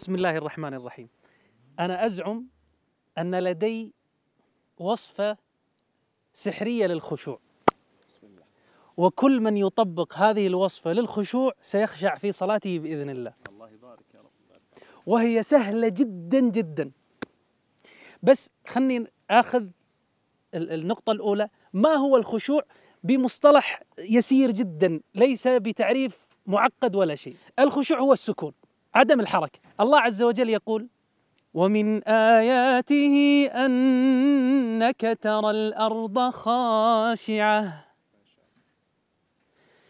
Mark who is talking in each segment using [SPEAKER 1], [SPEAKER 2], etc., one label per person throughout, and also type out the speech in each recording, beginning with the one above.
[SPEAKER 1] بسم الله الرحمن الرحيم أنا أزعم أن لدي وصفة سحرية للخشوع وكل من يطبق هذه الوصفة للخشوع سيخشع في صلاته بإذن الله الله يبارك يا رب وهي سهلة جدا جدا بس خلني آخذ النقطة الأولى ما هو الخشوع بمصطلح يسير جدا ليس بتعريف معقد ولا شيء الخشوع هو السكون عدم الحركة الله عز وجل يقول ومن آياته أنك ترى الأرض خاشعة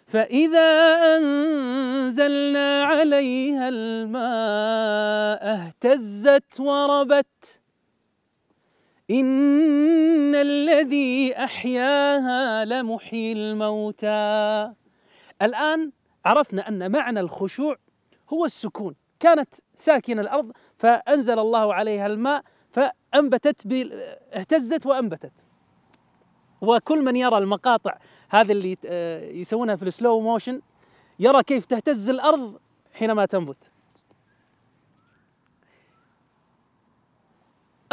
[SPEAKER 1] فإذا أنزلنا عليها الماء اهتزت وربت إن الذي أحياها لمحيي الموتى الآن عرفنا أن معنى الخشوع هو السكون كانت ساكنة الأرض فأنزل الله عليها الماء فأنبتت اهتزت وأنبتت وكل من يرى المقاطع هذه اللي آه، يسوونها في السلو موشن يرى كيف تهتز الأرض حينما تنبت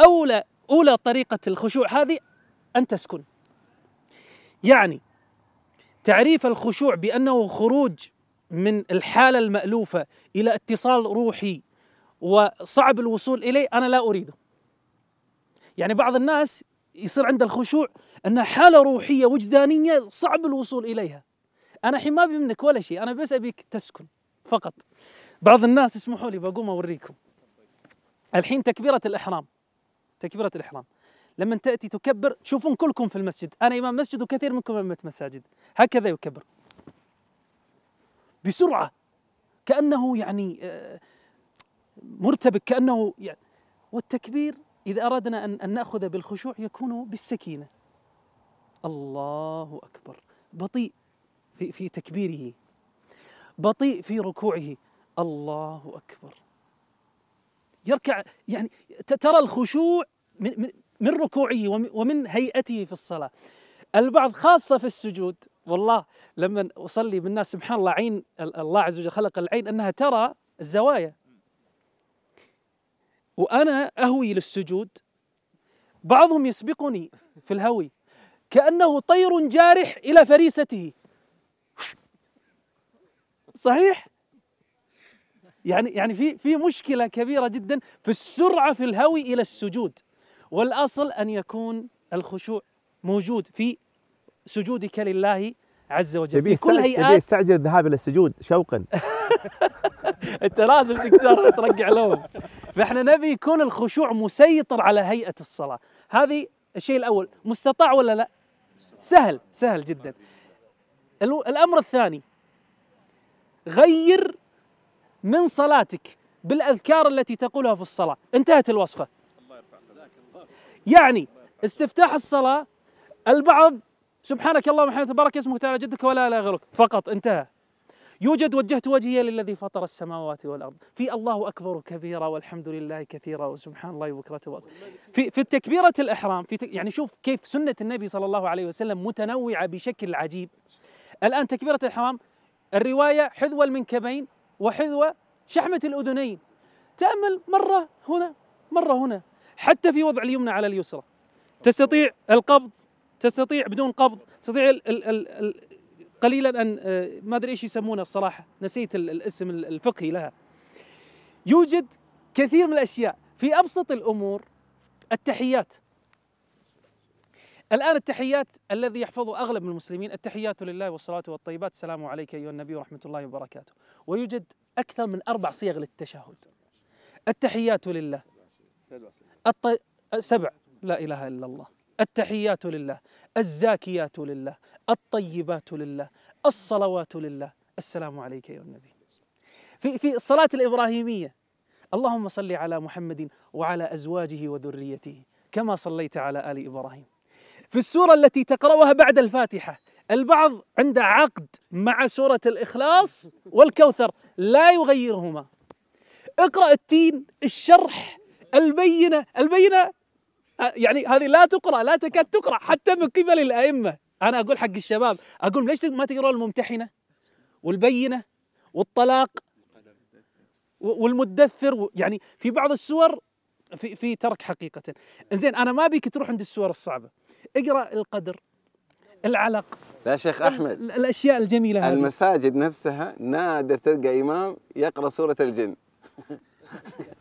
[SPEAKER 1] أولى أولى طريقة الخشوع هذه أن تسكن يعني تعريف الخشوع بأنه خروج من الحالة المألوفة إلى اتصال روحي وصعب الوصول إليه أنا لا أريده يعني بعض الناس يصير عنده الخشوع أنها حالة روحية وجدانية صعب الوصول إليها أنا حين ما منك ولا شيء أنا بس أبيك تسكن فقط بعض الناس اسمحوا لي بقوم أوريكم الحين تكبيرة الإحرام تكبيرة الإحرام لما تأتي تكبر تشوفون كلكم في المسجد أنا إمام مسجد وكثير منكم أمة مساجد هكذا يكبر بسرعه كانه يعني آه، مرتبك كانه يعني والتكبير اذا اردنا ان ناخذ بالخشوع يكون بالسكينه الله اكبر بطيء في في تكبيره بطيء في ركوعه الله اكبر يركع يعني ترى الخشوع من, من ركوعه ومن هيئته في الصلاه البعض خاصه في السجود والله لما اصلي بالناس سبحان الله عين الله عز وجل خلق العين انها ترى الزوايا وانا اهوي للسجود بعضهم يسبقني في الهوي كانه طير جارح الى فريسته صحيح يعني يعني في في مشكله كبيره جدا في السرعه في الهوي الى السجود والاصل ان يكون الخشوع موجود في سجودك لله عز وجل في كل هيئات تبي تستعجل الذهاب الى السجود شوقا انت لازم تقدر ترجع لهم فاحنا نبي يكون الخشوع مسيطر على هيئه الصلاه هذه الشيء الاول مستطاع ولا لا سهل سهل جدا الامر الثاني غير من صلاتك بالاذكار التي تقولها في الصلاه انتهت الوصفه يعني استفتاح الصلاه البعض سبحانك اللهم وبحمدك تبارك اسمه تعالى جدك ولا لا غيرك فقط انتهى يوجد وجهت وجهي للذي فطر السماوات والارض في الله اكبر كبيرا والحمد لله كثيرا وسبحان الله بكره واصيلا في في تكبيره الاحرام في تك يعني شوف كيف سنه النبي صلى الله عليه وسلم متنوعه بشكل عجيب الان تكبيره الاحرام الروايه حذو المنكبين وحذو شحمه الاذنين تامل مره هنا مره هنا حتى في وضع اليمنى على اليسرى تستطيع القبض تستطيع بدون قبض تستطيع ال ال الـ الـ قليلا ان آه، ما ادري ايش يسمونها الصراحه نسيت الاسم الفقهي لها يوجد كثير من الاشياء في ابسط الامور التحيات الان التحيات الذي يحفظه اغلب المسلمين التحيات لله والصلاه والطيبات السلام عليك ايها النبي ورحمه الله وبركاته ويوجد اكثر من اربع صيغ للتشهد التحيات لله الط... سبع لا اله الا الله التحيات لله الزاكيات لله الطيبات لله الصلوات لله السلام عليك يا النبي في في الصلاة الإبراهيمية اللهم صل على محمد وعلى أزواجه وذريته كما صليت على آل إبراهيم في السورة التي تقرأها بعد الفاتحة البعض عنده عقد مع سورة الإخلاص والكوثر لا يغيرهما اقرأ التين الشرح البينة البينة يعني هذه لا تقرأ لا تكاد تقرأ حتى من قبل الأئمة أنا أقول حق الشباب أقول ليش ما تقرون الممتحنة والبينة والطلاق والمدثر يعني في بعض السور في في ترك حقيقة زين أنا ما بيك تروح عند السور الصعبة اقرأ القدر العلق لا شيخ احمد الاشياء الجميله هذه المساجد نفسها نادر تلقى امام يقرا سوره الجن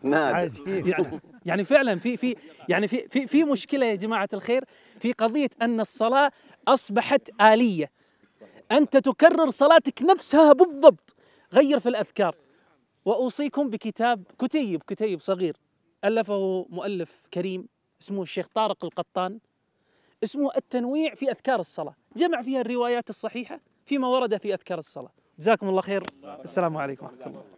[SPEAKER 1] نادر يعني يعني فعلا في في يعني في في في مشكله يا جماعه الخير في قضيه ان الصلاه اصبحت اليه انت تكرر صلاتك نفسها بالضبط غير في الاذكار واوصيكم بكتاب كتيب كتيب صغير الفه مؤلف كريم اسمه الشيخ طارق القطان اسمه التنويع في اذكار الصلاه جمع فيها الروايات الصحيحه فيما ورد في اذكار الصلاه جزاكم الله خير السلام عليكم ورحمه الله